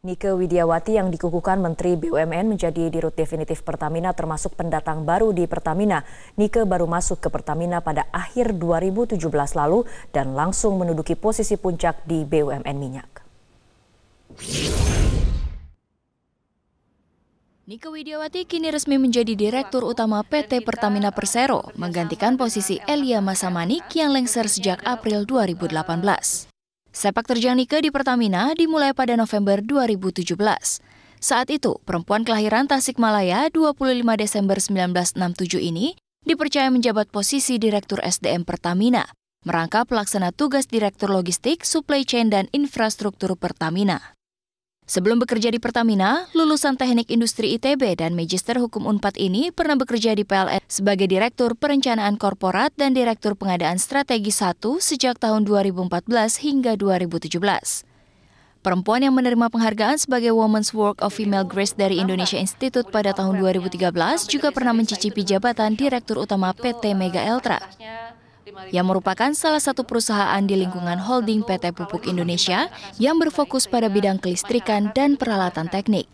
Nike Widiawati yang dikukuhkan Menteri BUMN menjadi dirut definitif Pertamina termasuk pendatang baru di Pertamina. Nike baru masuk ke Pertamina pada akhir 2017 lalu dan langsung menduduki posisi puncak di BUMN Minyak. Nike Widiawati kini resmi menjadi Direktur Utama PT Pertamina Persero, menggantikan posisi Elia Masamanik yang lengser sejak April 2018. Sepak terjang Nike di Pertamina dimulai pada November 2017. Saat itu, perempuan kelahiran Tasikmalaya 25 Desember 1967 ini dipercaya menjabat posisi Direktur SDM Pertamina, merangkap pelaksana tugas Direktur Logistik, Supply Chain, dan Infrastruktur Pertamina. Sebelum bekerja di Pertamina, lulusan Teknik Industri ITB dan Magister Hukum Unpad ini pernah bekerja di PLN sebagai Direktur Perencanaan Korporat dan Direktur Pengadaan Strategi 1 sejak tahun 2014 hingga 2017. Perempuan yang menerima penghargaan sebagai Women's Work of Female Grace dari Indonesia Institute pada tahun 2013 juga pernah mencicipi jabatan Direktur Utama PT Mega Eltra yang merupakan salah satu perusahaan di lingkungan holding PT Pupuk Indonesia yang berfokus pada bidang kelistrikan dan peralatan teknik.